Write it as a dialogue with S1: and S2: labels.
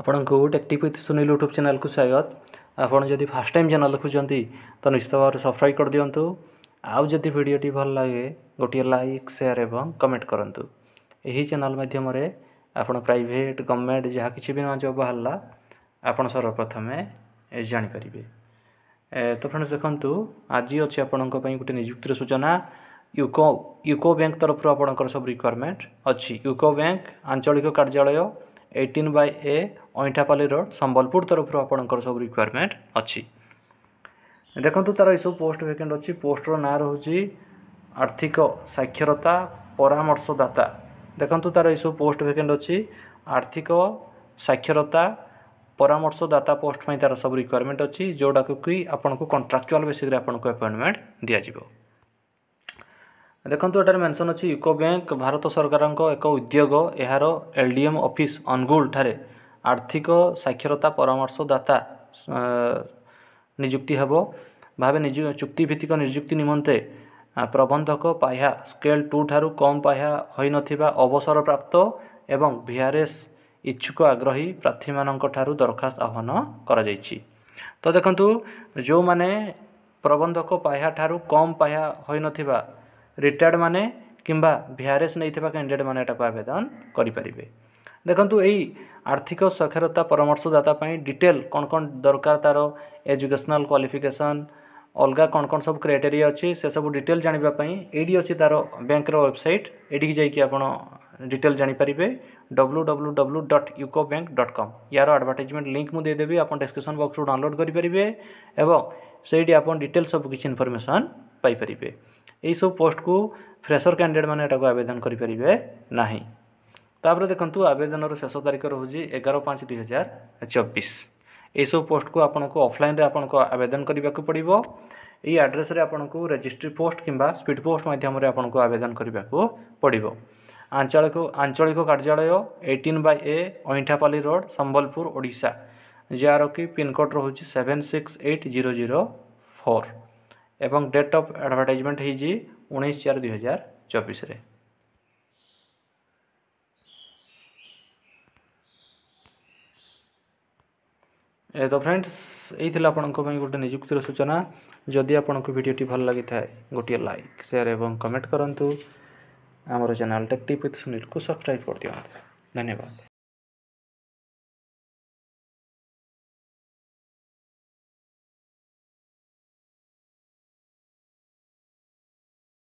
S1: ଆପଣଙ୍କୁ ଟେକ୍ଟିଭ୍ with Sunil YouTube ଚ୍ୟାନେଲ୍କୁ ସ୍ୱାଗତ ଆପଣ ଯଦି ଫାର୍ଷ୍ଟ ଟାଇମ୍ ଚ୍ୟାନେଲ୍ ଦେଖୁଛନ୍ତି ତ ନିଶ୍ଚିତ ଭାବରେ ସବସ୍କ୍ରାଇବ୍ କରିଦିଅନ୍ତୁ ଆଉ ଯଦି ଭିଡ଼ିଓଟି ଭଲ ଲାଗେ ଗୋଟିଏ ଲାଇକ୍ ସେୟାର୍ ଏବଂ କମେଣ୍ଟ କରନ୍ତୁ ଏହି ଚ୍ୟାନେଲ୍ ମାଧ୍ୟମରେ ଆପଣ ପ୍ରାଇଭେଟ୍ ଗଭର୍ଣ୍ଣମେଣ୍ଟ ଯାହା କିଛି ବି ନୂଆ ଜବ୍ ବାହାରିଲା ଆପଣ ସର୍ବପ୍ରଥମେ ଜାଣିପାରିବେ ତ ଫ୍ରେଣ୍ଡସ୍ ଦେଖନ୍ତୁ ଆଜି ଅଛି ଆପଣଙ୍କ ପାଇଁ ଗୋଟେ ନିଯୁକ୍ତିର ସୂଚନା ୟୁକୋ ୟୁକୋ ବ୍ୟାଙ୍କ ତରଫରୁ ଆପଣଙ୍କର ସବୁ ରିକ୍ୱାରମେଣ୍ଟ ଅଛି ୟୁକୋ ବ୍ୟାଙ୍କ ଆଞ୍ଚଳିକ କାର୍ଯ୍ୟାଳୟ eighteen by A Ainthapali road Sambalpur ତରଫରୁ ଆପଣଙ୍କର ସବୁ ରିକ୍ୱାରମେଣ୍ଟ ଅଛି ଦେଖନ୍ତୁ ତା'ର ଏସବୁ ପୋଷ୍ଟ ଭେକେଣ୍ଟ ଅଛି ପୋଷ୍ଟର ନାଁ ରହୁଛି ଆର୍ଥିକ ସାକ୍ଷରତା ପରାମର୍ଶଦାତା ଦେଖନ୍ତୁ ତା'ର ଏସବୁ ପୋଷ୍ଟ ଭେକେଣ୍ଟ ଅଛି ଆର୍ଥିକ ସାକ୍ଷରତା ପରାମର୍ଶଦାତା ପୋଷ୍ଟ ପାଇଁ ତା'ର ସବୁ ରିକ୍ୱାରମେଣ୍ଟ ଅଛି ଯେଉଁଟାକୁ କି ଆପଣଙ୍କୁ କଣ୍ଟ୍ରାକ୍ଚୁଆଲ୍ ବେସିକରେ ଆପଣଙ୍କୁ ଆପଏଣ୍ଟମେଣ୍ଟ ଦିଆଯିବ ଦେଖନ୍ତୁ ଏଠାରେ ମେନସନ୍ ଅଛି ୟୁକୋ ବ୍ୟାଙ୍କ ଭାରତ ସରକାରଙ୍କ ଏକ ଉଦ୍ୟୋଗ ଏହାର L D M office Angul ଠାରେ ଆର୍ଥିକ ସାକ୍ଷରତା ପରାମର୍ଶଦାତା ନିଯୁକ୍ତି ହେବ ଭାବେ ନିଯୁ ଚୁକ୍ତିଭିତ୍ତିକ ନିଯୁକ୍ତି ନିମନ୍ତେ ପ୍ରବନ୍ଧକ ପାହ୍ୟା ସ୍କେଲ ଟୁ ଠାରୁ କମ୍ ପାହ୍ୟା ହୋଇନଥିବା ଅବସରପ୍ରାପ୍ତ ଏବଂ ଭି ଆର ଏସ୍ ଇଚ୍ଛୁକ ଆଗ୍ରହୀ ପ୍ରାର୍ଥୀମାନଙ୍କ ଠାରୁ ଦରଖାସ୍ତ ଆହ୍ୱାନ କରାଯାଇଛି ତ ଦେଖନ୍ତୁ ଯେଉଁମାନେ ପ୍ରବନ୍ଧକ ପାହ୍ୟା ଠାରୁ କମ୍ ପାହ୍ୟା ହୋଇନଥିବା ରିଟାୟାର୍ଡ଼ ମାନେ କିମ୍ବା ଭିଆର୍ଏସ୍ ନେଇଥିବା କ୍ୟାଣ୍ଡିଡ଼େଟ୍ ମାନେ ଏଟାକୁ ଆବେଦନ କରିପାରିବେ ଦେଖନ୍ତୁ ଏହି ଆର୍ଥିକ ସାକ୍ଷରତା ପରାମର୍ଶଦାତା ପାଇଁ ଡିଟେଲ୍ କ'ଣ କ'ଣ ଦରକାର ତା'ର ଏଜୁକେସନାଲ୍ କ୍ୱାଲିଫିକେସନ୍ ଅଲଗା କ'ଣ କ'ଣ ସବୁ କ୍ରାଇଟେରିଆ ଅଛି ସେସବୁ ଡିଟେଲ୍ ଜାଣିବା ପାଇଁ ଏଇଠି ଅଛି ତା'ର ବ୍ୟାଙ୍କର ୱେବସାଇଟ୍ ଏଠିକି ଯାଇକି ଆପଣ ଡିଟେଲ୍ ଜାଣିପାରିବେ W W W dot UCO bank dot com ୟାର ଆଡ଼ଭର୍ଟାଇଜମେଣ୍ଟ ଲିଙ୍କ୍ ମୁଁ ଦେଇଦେବି ଆପଣ ଡିସ୍କ୍ରିପସନ୍ ବକ୍ସରୁ ଡାଉନଲୋଡ଼୍ କରିପାରିବେ ଏବଂ ସେଇଠି ଆପଣ ଡିଟେଲ୍ ସବୁ କିଛି ଇନଫର୍ମେସନ୍ ପାଇପାରିବେ ଏହିସବୁ ପୋଷ୍ଟକୁ ଫ୍ରେସର୍ କ୍ୟାଣ୍ଡିଡ଼େଟ୍ମାନେ ଏଟାକୁ ଆବେଦନ କରିପାରିବେ ନାହିଁ ତାପରେ ଦେଖନ୍ତୁ ଆବେଦନର ଶେଷ ତାରିଖ ରହୁଛି ଏଗାର ପାଞ୍ଚ ଦୁଇ ହଜାର ଚବିଶ ଏହିସବୁ ପୋଷ୍ଟକୁ ଆପଣଙ୍କୁ ଅଫଲାଇନ୍ରେ ଆପଣଙ୍କ ଆବେଦନ କରିବାକୁ ପଡ଼ିବ ଏହି ଆଡ୍ରେସ୍ରେ ଆପଣଙ୍କୁ ରେଜିଷ୍ଟ୍ରି ପୋଷ୍ଟ କିମ୍ବା ସ୍ପିଡ୍ ପୋଷ୍ଟ ମାଧ୍ୟମରେ ଆପଣଙ୍କୁ ଆବେଦନ କରିବାକୁ ପଡ଼ିବ ଆଞ୍ଚଳିକ ଆଞ୍ଚଳିକ କାର୍ଯ୍ୟାଳୟ eighteen by A Ainthapali road Sambalpur Odisha ଯାହାର କି ପିନ୍କୋଡ଼୍ ରହୁଛି seven six eight zero zero four ଏବଂ ଡେଟ୍ ଅଫ୍ ଆଡ଼ଭର୍ଟାଇଜମେଣ୍ଟ ହେଇଛି ଉଣେଇଶ ଚାରି ଦୁଇହଜାର ଚବିଶରେ ଏ ତ ଫ୍ରେଣ୍ଡସ୍ ଏଇ ଥିଲା ଆପଣଙ୍କ ପାଇଁ ଗୋଟେ ନିଯୁକ୍ତିର ସୂଚନା ଯଦି ଆପଣଙ୍କୁ ଭିଡ଼ିଓଟି ଭଲ ଲାଗିଥାଏ ଗୋଟିଏ ଲାଇକ୍ ସେୟାର ଏବଂ କମେଣ୍ଟ କରନ୍ତୁ ଆମର ଚ୍ୟାନେଲ୍ ଟେକ୍ ଟିପ୍ ୱିଥ୍ ସୁନୀଲକୁ ସବସ୍କ୍ରାଇବ୍ କରିଦିଅନ୍ତୁ ଧନ୍ୟବାଦ